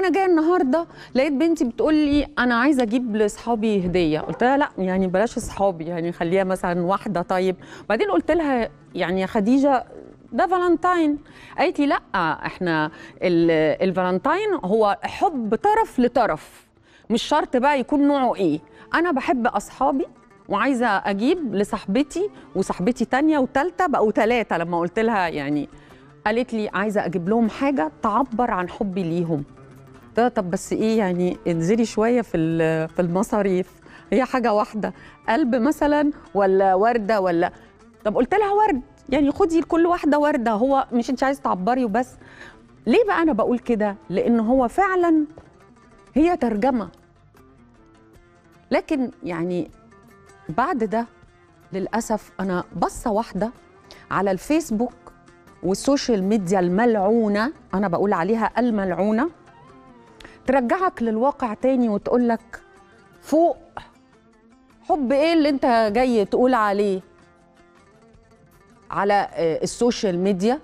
وانا جايه النهارده لقيت بنتي بتقول لي انا عايزه اجيب لاصحابي هديه قلت لها لا يعني بلاش اصحابي يعني خليها مثلا واحده طيب بعدين قلت لها يعني يا خديجه ده فالنتاين قالت لي لا احنا الفالنتاين هو حب طرف لطرف مش شرط بقى يكون نوعه ايه انا بحب اصحابي وعايزه اجيب لصاحبتي وصاحبتي تانية وتالتة بقوا ثلاثه لما قلت لها يعني قالت لي عايزه اجيب لهم حاجه تعبر عن حبي ليهم قلت لها طب بس ايه يعني انزلي شويه في في المصاريف هي حاجه واحده قلب مثلا ولا ورده ولا طب قلت لها ورد يعني خدي لكل واحده ورده هو مش انت عايز تعبري وبس ليه بقى انا بقول كده لان هو فعلا هي ترجمه لكن يعني بعد ده للاسف انا بصه واحده على الفيسبوك والسوشيال ميديا الملعونه انا بقول عليها الملعونه ترجعك للواقع تاني وتقول لك فوق حب ايه اللي انت جاي تقول عليه على آه، السوشيال ميديا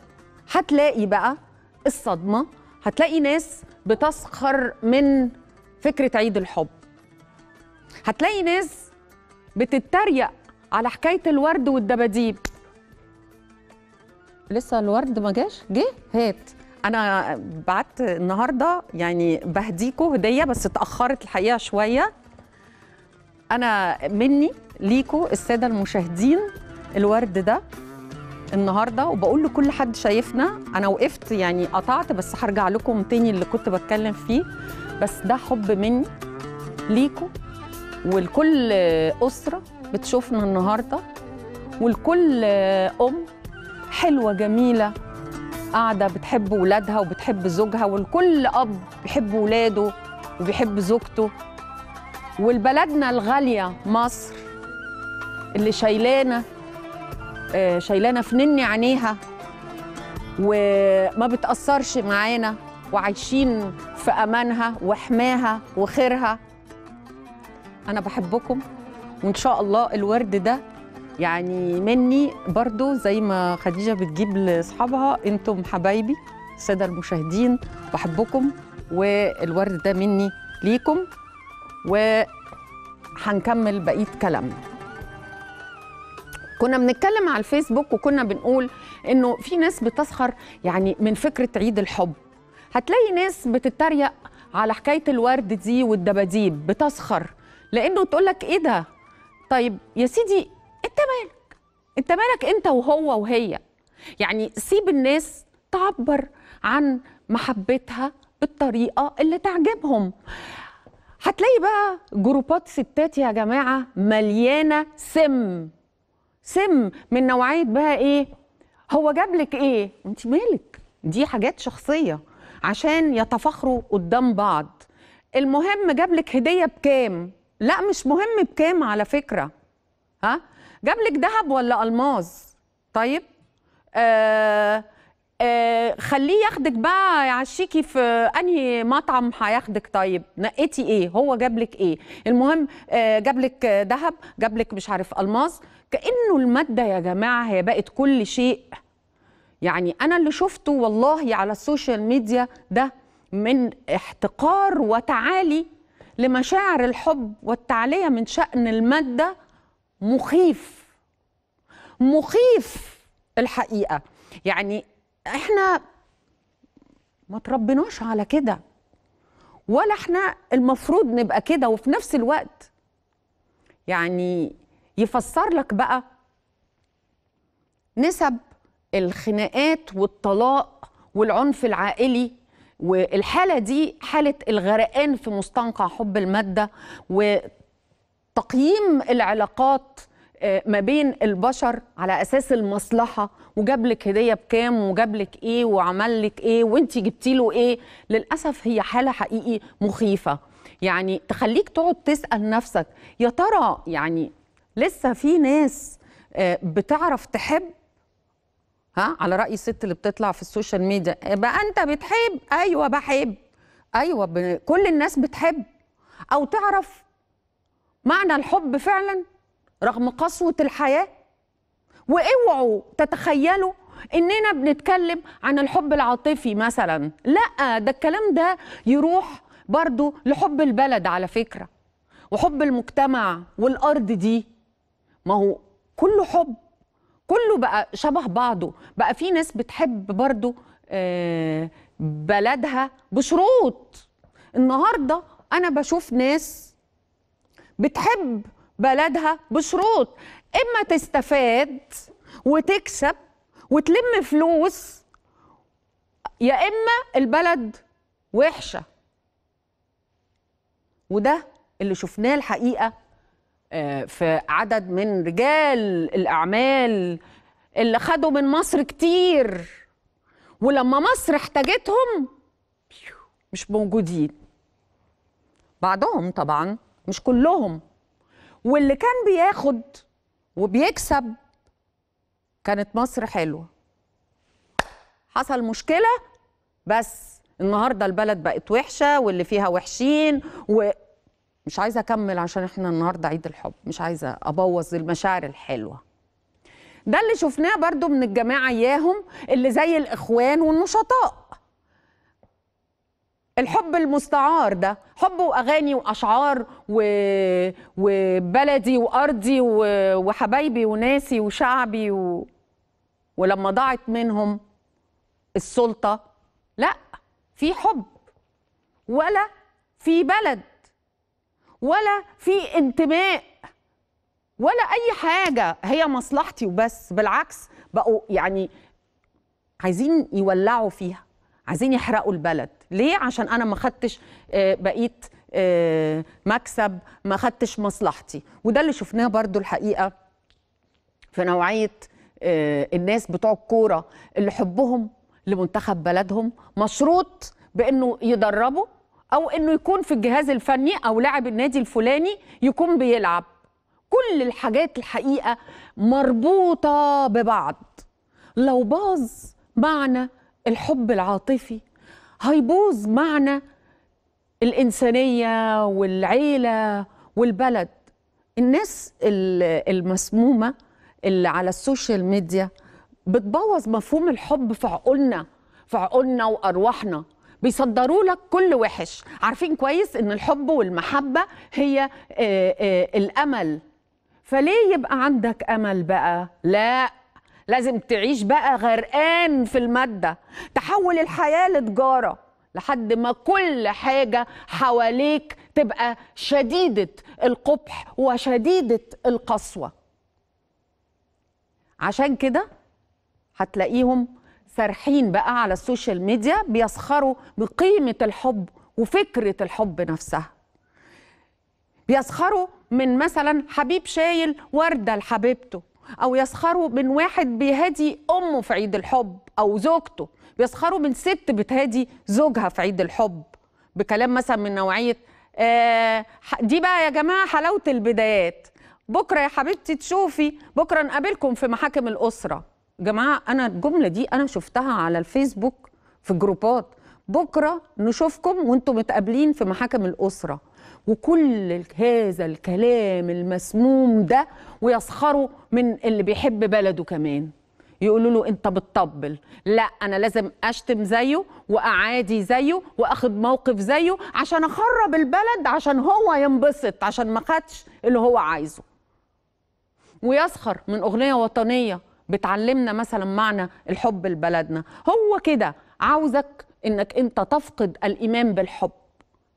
هتلاقي بقى الصدمه هتلاقي ناس بتسخر من فكره عيد الحب هتلاقي ناس بتتريق على حكايه الورد والدباديب لسه الورد ما جاش جه هات انا بعت النهارده يعني بهديكوا هديه بس اتاخرت الحقيقه شويه انا مني ليكوا الساده المشاهدين الورد ده النهارده وبقول لكل حد شايفنا انا وقفت يعني قطعت بس هرجع لكم تاني اللي كنت بتكلم فيه بس ده حب مني ليكوا ولكل اسره بتشوفنا النهارده ولكل ام حلوه جميله قاعده بتحب ولادها وبتحب زوجها والكل اب بيحب ولاده وبيحب زوجته والبلدنا الغاليه مصر اللي شايلانا آه، شايلانا في نني عينيها وما بتاثرش معانا وعايشين في امانها وحماها وخيرها انا بحبكم وان شاء الله الورد ده يعني مني برضو زي ما خديجة بتجيب لأصحابها أنتم حبايبي السادة المشاهدين بحبكم والورد ده مني ليكم وهنكمل بقية كلامنا كنا بنتكلم على الفيسبوك وكنا بنقول انه في ناس بتسخر يعني من فكره عيد الحب هتلاقي ناس بتتريق على حكايه الورد دي والدباديب بتسخر لانه تقول لك ايه ده طيب يا سيدي انت مالك انت مالك انت وهو وهي يعني سيب الناس تعبر عن محبتها بالطريقه اللي تعجبهم هتلاقي بقى جروبات ستات يا جماعه مليانه سم سم من نوعيه بقى ايه هو جاب لك ايه انت مالك دي حاجات شخصيه عشان يتفاخروا قدام بعض المهم جاب لك هديه بكام لا مش مهم بكام على فكره ها جاب لك ذهب ولا الماظ طيب آه آه خليه ياخدك بقى يعشيكي في انهي مطعم هياخدك طيب نقيتي ايه هو جاب لك ايه المهم آه جاب لك ذهب جاب لك مش عارف الماظ كانه الماده يا جماعه هي بقت كل شيء يعني انا اللي شفته والله على السوشيال ميديا ده من احتقار وتعالي لمشاعر الحب والتعليه من شان الماده مخيف مخيف الحقيقه يعني احنا ما تربناش على كده ولا احنا المفروض نبقى كده وفي نفس الوقت يعني يفسر لك بقى نسب الخناقات والطلاق والعنف العائلي والحالة دي حالة الغرقان في مستنقع حب المادة و تقييم العلاقات آه، ما بين البشر على اساس المصلحه وجاب لك هديه بكام وجاب لك ايه وعمل لك ايه وانت جبتي له ايه للاسف هي حاله حقيقي مخيفه يعني تخليك تقعد تسال نفسك يا ترى يعني لسه في ناس آه، بتعرف تحب ها على راي الست اللي بتطلع في السوشيال ميديا يبقى انت بتحب ايوه بحب ايوه كل الناس بتحب او تعرف معنى الحب فعلا رغم قسوة الحياة واوعوا تتخيلوا اننا بنتكلم عن الحب العاطفي مثلا لا ده الكلام ده يروح برضو لحب البلد على فكرة وحب المجتمع والأرض دي ما هو كله حب كله بقى شبه بعضه بقى في ناس بتحب برضو آه، بلدها بشروط النهاردة أنا بشوف ناس بتحب بلدها بشروط اما تستفاد وتكسب وتلم فلوس يا اما البلد وحشه وده اللي شفناه الحقيقه آه، في عدد من رجال الاعمال اللي خدوا من مصر كتير ولما مصر احتاجتهم مش موجودين بعضهم طبعا مش كلهم واللي كان بياخد وبيكسب كانت مصر حلوه حصل مشكله بس النهارده البلد بقت وحشه واللي فيها وحشين و مش عايزه اكمل عشان احنا النهارده عيد الحب مش عايزه ابوظ المشاعر الحلوه ده اللي شفناه برضو من الجماعه اياهم اللي زي الاخوان والنشطاء الحب المستعار ده حب واغاني واشعار و... وبلدي وارضي و... وحبايبي وناسي وشعبي و... ولما ضاعت منهم السلطه لا في حب ولا في بلد ولا في انتماء ولا اي حاجه هي مصلحتي وبس بالعكس بقوا يعني عايزين يولعوا فيها عايزين يحرقوا البلد ليه عشان انا ما خدتش آه، بقيت آه، مكسب ما خدتش مصلحتي وده اللي شفناه برضو الحقيقه في نوعيه آه، الناس بتوع الكوره اللي حبهم لمنتخب بلدهم مشروط بانه يدربوا او انه يكون في الجهاز الفني او لاعب النادي الفلاني يكون بيلعب كل الحاجات الحقيقه مربوطه ببعض لو باظ معنى الحب العاطفي هيبوظ معنى الإنسانية والعيلة والبلد الناس المسمومة اللي على السوشيال ميديا بتبوظ مفهوم الحب في عقولنا في عقولنا وأرواحنا بيصدروا لك كل وحش عارفين كويس ان الحب والمحبة هي آآ آه، آآ آه، الأمل فليه يبقى عندك أمل بقى لا لازم تعيش بقى غرقان في المادة تحول الحياة لتجارة لحد ما كل حاجة حواليك تبقى شديدة القبح وشديدة القسوة عشان كده هتلاقيهم سارحين بقى على السوشيال ميديا بيسخروا بقيمة الحب وفكرة الحب نفسها بيسخروا من مثلا حبيب شايل وردة لحبيبته او يسخروا من واحد بيهدي امه في عيد الحب او زوجته بيسخروا من ست بتهدي زوجها في عيد الحب بكلام مثلا من نوعيه آه دي بقى يا جماعه حلاوه البدايات بكره يا حبيبتي تشوفي بكره نقابلكم في محاكم الاسره جماعه انا الجمله دي انا شفتها على الفيسبوك في جروبات بكره نشوفكم وانتم متقابلين في محاكم الاسره وكل هذا الكلام المسموم ده ويسخروا من اللي بيحب بلده كمان يقولوا له انت بتطبل لا انا لازم اشتم زيه واعادي زيه واخد موقف زيه عشان اخرب البلد عشان هو ينبسط عشان ما خدش اللي هو عايزه ويسخر من اغنيه وطنيه بتعلمنا مثلا معنى الحب لبلدنا هو كده عاوزك انك انت تفقد الايمان بالحب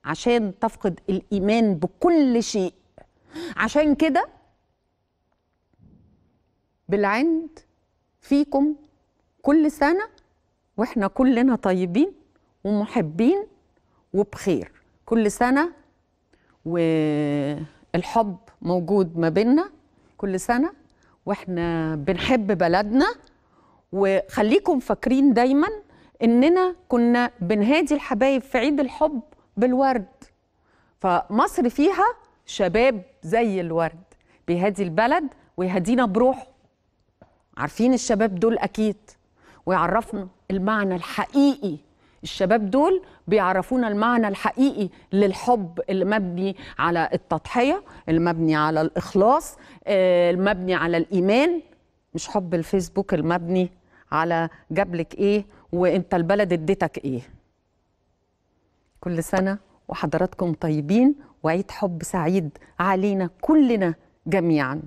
عشان تفقد الايمان بكل شيء عشان كده بالعند فيكم كل سنه واحنا كلنا طيبين ومحبين وبخير كل سنه والحب موجود ما بيننا كل سنه واحنا بنحب بلدنا وخليكم فاكرين دايما اننا كنا بنهادي الحبايب في عيد الحب بالورد فمصر فيها شباب زي الورد بيهدي البلد ويهدينا بروحه عارفين الشباب دول أكيد ويعرفنا المعنى الحقيقي الشباب دول بيعرفونا المعنى الحقيقي للحب المبني على التضحية المبني على الإخلاص آه، المبني على الإيمان مش حب الفيسبوك المبني على جابلك إيه وانت البلد اديتك إيه كل سنة وحضراتكم طيبين وعيد حب سعيد علينا كلنا جميعاً